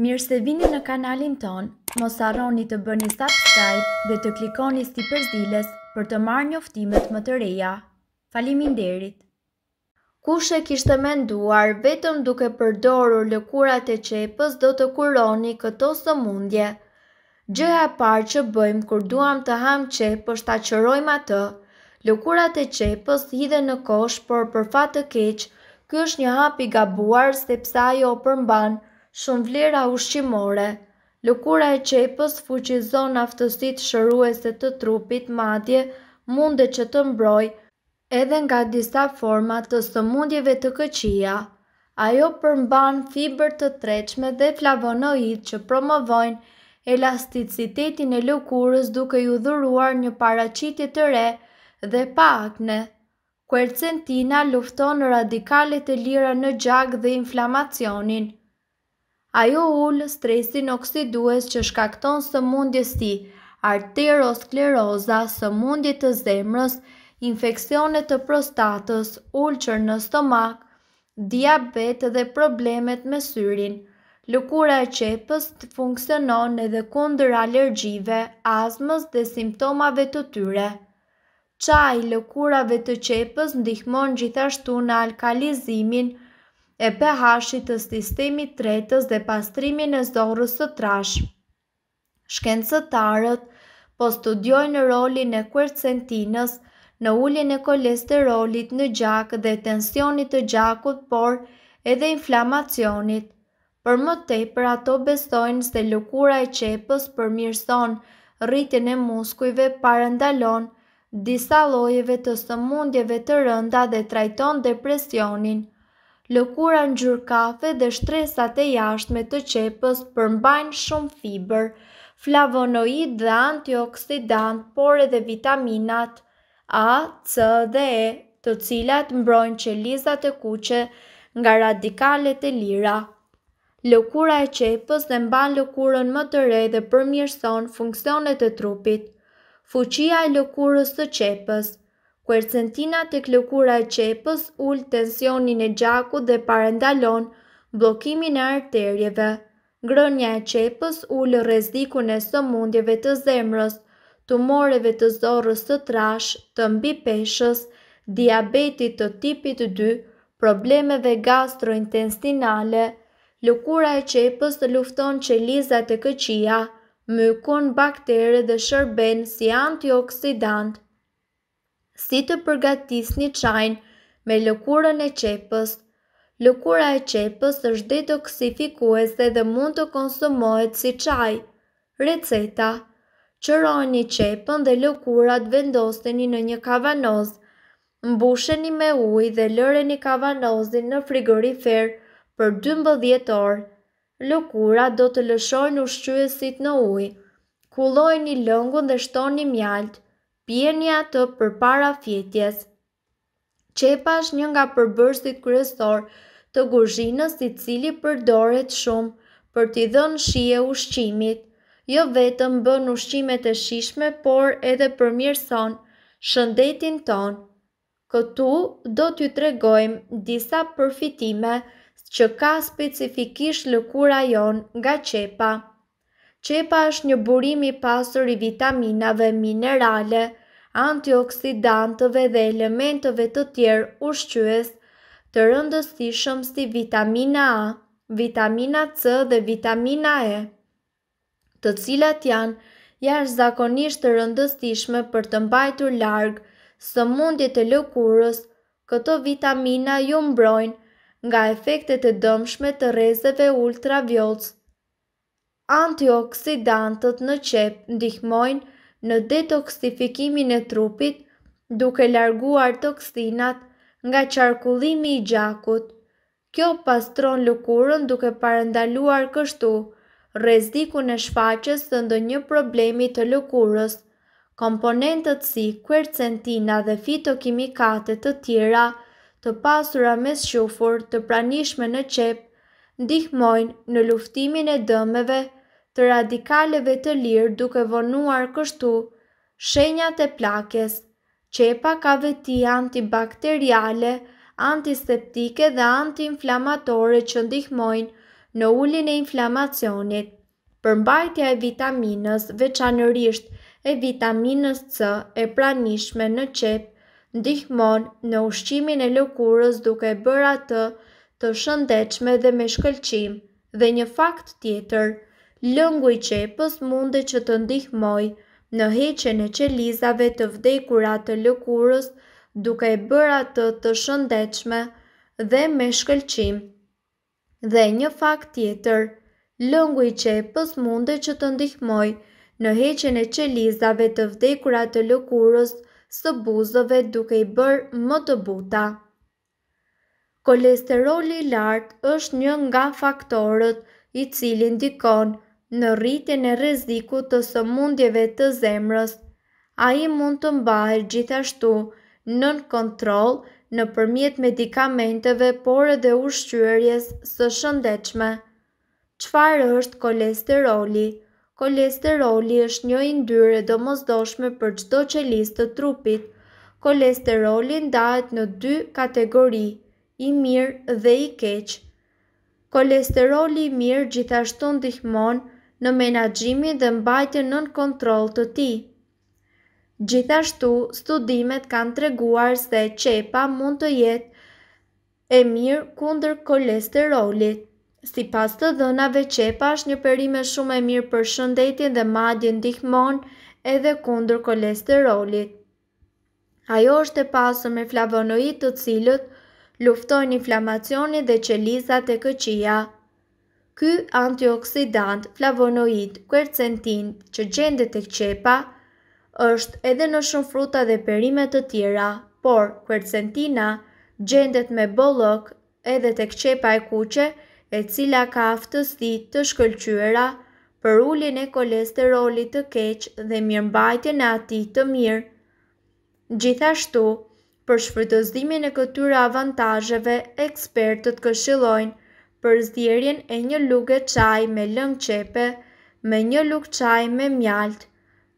Mirë se vini në kanalin ton, mos arroni të bëni subscribe dhe të klikoni sti përzilës për të marrë një më të reja. Falimin derit! Kushe kishtë menduar, vetëm duke përdoru lëkurat e qepës do të kuroni këto së mundje. Gjëja parë që bëjmë kur duham të ham qepës të aqërojmë atë, lëkurat e qepës hide në koshë por për fatë të keqë, kësh është një hapi gabuar se psa jo përmbanë, shumë vlera ushqimore. Lukura e qepës fuqizon aftësit shëruese të trupit madje mundet që të mbroj edhe nga disa format të sëmundjeve të këqia. Ajo përmban fiber të treqme dhe flavonoid që promovojnë elasticitetin e lukurës duke ju dhuruar një paracitit të re dhe pa akne. Kuercentina lufton radikalet e lira në gjak dhe inflamacionin – Ajo ullë stresin oksidues që shkakton së mundjes ti, arteroskleroza, së mundjet të zemrës, infekcionet të prostatës, ulqër në stomak, diabet dhe problemet me syrin. Lukura e qepës të funksionon edhe kunder allergjive, azmës dhe simptomave të tyre. Qaj lukurave të qepës ndihmon gjithashtu në alkalizimin, e pH-it të sistemit tretës dhe pastrimin e zorrës së trash. Shkencëtarët po studiojnë rolin e quercetinës në uljen e kolesterolit në gjak dhe tensionit të gjakut, por edhe inflamacionit. Për më tepër ato besojnë se lëkura e qepës përmirëson rritjen e muskujve, parandalon disa llojeve të sëmundjeve të rënda dhe trajton depresionin lëkura në gjur kafe dhe shtresat e jashtme të qepës përmbajnë shumë fiber, flavonoid dhe antioksidant, por edhe vitaminat A, C dhe E, të cilat mbrojnë qelizat e kuqe nga radikalet e lira. Lëkura e qepës dhe mban lëkurën më të re dhe përmirëson funksionet e trupit. Fuqia e lëkurës të qepës – Kuercentina të klokura e qepës ullë tensionin e gjaku dhe parendalon blokimin e arterjeve. Grënja e qepës ullë rezdiku e së mundjeve të zemrës, tumoreve të zorës të trash, të mbi peshës, diabetit të tipit 2, problemeve gastrointestinale, lukura e qepës të lufton që lizat e këqia, mykon bakterë dhe shërben si antioksidantë si të përgatis një qajnë me lëkurën e qepës. Lëkura e qepës është detoksifikuese dhe mund të konsumohet si qaj. Receta Qëroj një qepën dhe lëkurat vendosteni në një kavanoz. Mbusheni me uj dhe lëre një kavanozin në frigorifer për 12 orë. Lëkura do të lëshoj në shqyësit në uj. Kulloj një lëngun dhe shtoni mjaltë. Pjenja të përpara fjetjes Qepa është një nga përbërësit kryesor të guzhinës i cili përdoret shumë për t'i dhënë shie ushqimit. Jo vetëm bën ushqimet e shishme, por edhe për mirëson shëndetin tonë. Këtu do t'ju tregojmë disa përfitime që ka specifikisht lëkura jonë nga qepa qepa është një burimi pasur i vitaminave minerale, antioksidantëve dhe elementëve të tjerë ushqyës të rëndësishëm si vitamina A, vitamina C dhe vitamina E, të cilat janë jash zakonisht të rëndësishme për të mbajtur largë së mundje të lëkurës, këto vitamina ju mbrojnë nga efektet e dëmshme të rezeve ultravjollës Antioksidantët në qep ndihmojnë në detoksifikimin e trupit duke larguar toksinat nga qarkullimi i gjakut. Kjo pastron lukurën duke parendaluar kështu rezdiku në shfaqës të ndë një problemi të lukurës. Komponentët si kërcentina dhe fitokimikate të tjera të pasura mes shufur të pranishme në qepë ndihmojnë në luftimin e dëmeve të radikaleve të lirë duke vonuar kështu shenjat e plakes. Qepa ka veti antibakteriale, antiseptike dhe antiinflamatore që ndihmojnë në ullin e inflamacionit. Përmbajtja e vitaminës, veçanërisht e vitaminës C e pranishme në qep, ndihmon në ushqimin e lëkurës duke bërë atë të shëndechme dhe me shkëlqim, dhe një fakt tjetër, lëngu i qepës mundë që të ndihmoj në heqen e qelizave të vdekurat të lëkurës duke e bëra të të shëndechme dhe me shkëlqim. Dhe një fakt tjetër, lëngu i qepës mundë që të ndihmoj në heqen e qelizave të vdekurat të lëkurës së buzove duke i bërë më të buta. Kolesteroli lart është një nga faktorët i cili ndikon në rritjen e rrezikut të sëmundjeve të zemrës. Ai mund të mbahet gjithashtu nën kontroll nëpërmjet medikamenteve por edhe ushqyerjes së shëndetshme. Çfarë është kolesteroli? Kolesteroli është një yndyrë domosdoshme për çdo qelizë të trupit. Kolesteroli ndahet në dy kategori: i mirë dhe i keqë. Kolesteroli i mirë gjithashtu ndihmon në menaxhimin dhe mbajtjen nën kontroll të tij. Gjithashtu, studimet kanë treguar se qepa mund të jetë e mirë kundër kolesterolit. Si pas të dhënave, qepa është një perime shumë e mirë për shëndetin dhe madje ndihmon edhe kundër kolesterolit. Ajo është e pasur me flavonoid të cilët luftojnë inflamacioni dhe qelizat e këqia. Ky antioksidant flavonoid quercetin që gjendet tek qepa është edhe në shumë fruta dhe perime të tjera, por quercetina gjendet me bollok edhe tek qepa e kuqe, e cila ka aftësi të shkëlqyera për uljen e kolesterolit të keq dhe mirëmbajtjen e ati të mirë. Gjithashtu, Për shfrytëzimin e këtyre avantazheve, ekspertët këshillojnë për zjerjen e një lugë qaj me lëngë qepe, me një lugë qaj me mjaltë.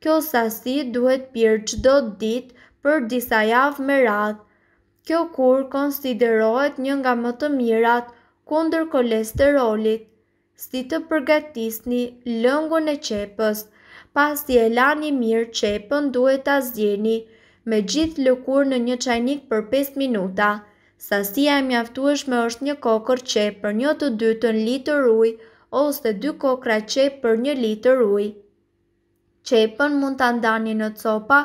Kjo sasi duhet pyrë qdo ditë për disa javë me radhë. Kjo kur konsiderohet një nga më të mirat kunder kolesterolit, si të përgatisni lëngën e qepës, pas të lani mirë qepën duhet të zjeni, me gjithë lukur në një qajnik për 5 minuta. Sasia e mjaftueshme është një kokër qep për një të dytën litër ujë ose dy kokra qep për një litër ujë. Qepën mund të ndani në copa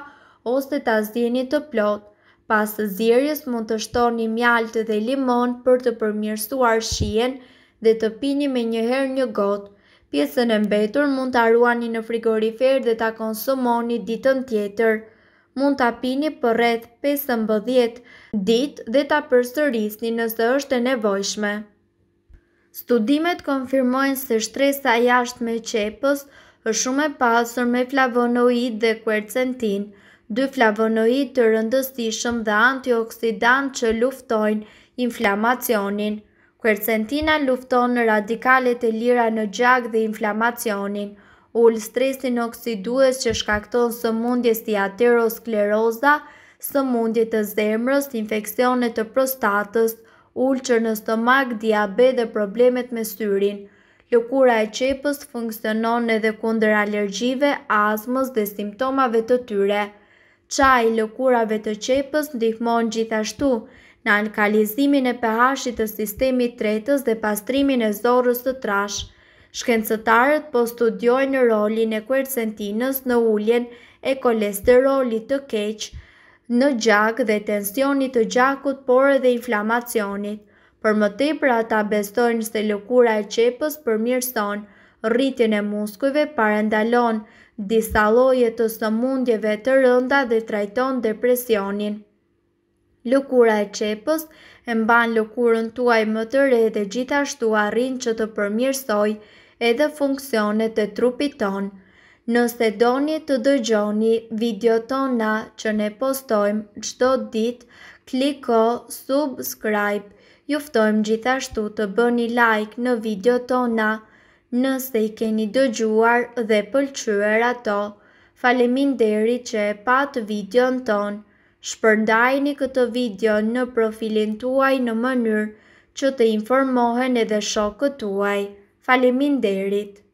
ose të azdini të plot. Pas të zirjes mund të shtoni mjaltë dhe limon për të përmirësuar shien dhe të pini me njëher një gotë. Pjesën e mbetur mund të arruani në frigorifer dhe të konsumoni ditën tjetër mund të apini për rreth 5-10 dit dhe të përstërisni nëse është e nevojshme. Studimet konfirmojnë se shtresa jashtë me qepës është shumë e pasur me flavonoid dhe kuercentin, dy flavonoid të rëndësishëm dhe antioksidant që luftojnë inflamacionin. Kuercentina lufton në radikalet e lira në gjak dhe inflamacionin ul stresin oksidues që shkakton së mundjes të ateroskleroza, së mundje të zemrës, infekcionet të prostatës, ullë në stomak, diabet dhe problemet me syrin. Lëkura e qepës funksionon edhe kunder alergjive, asmës dhe simptomave të tyre. Qaj lëkurave të qepës ndihmon gjithashtu në alkalizimin e ph të sistemi tretës dhe pastrimin e zorës të trashë. Shkencëtarët po studiojnë rolin e kuercentinës në ulljen e kolesterolit të keq në gjak dhe tensionit të gjakut por edhe inflamacionit. Për më tepër ata besojnë se lëkura e qepës përmirëson rritjen e muskujve, parandalon disa lloje të sëmundjeve të rënda dhe trajton depresionin. Lëkura e qepës e mban lëkurën tuaj më të re dhe gjithashtu arrin që të përmirësojë edhe funksionet e trupit ton. Nëse doni të dëgjoni video tona që ne postojmë çdo ditë, kliko subscribe. Juftojmë gjithashtu të bëni like në video tona nëse i keni dëgjuar dhe pëlqyer ato. Falemin deri që e patë video në tonë, shpërndajni këtë video në profilin tuaj në mënyrë që të informohen edhe shokët tuaj. Faleminderit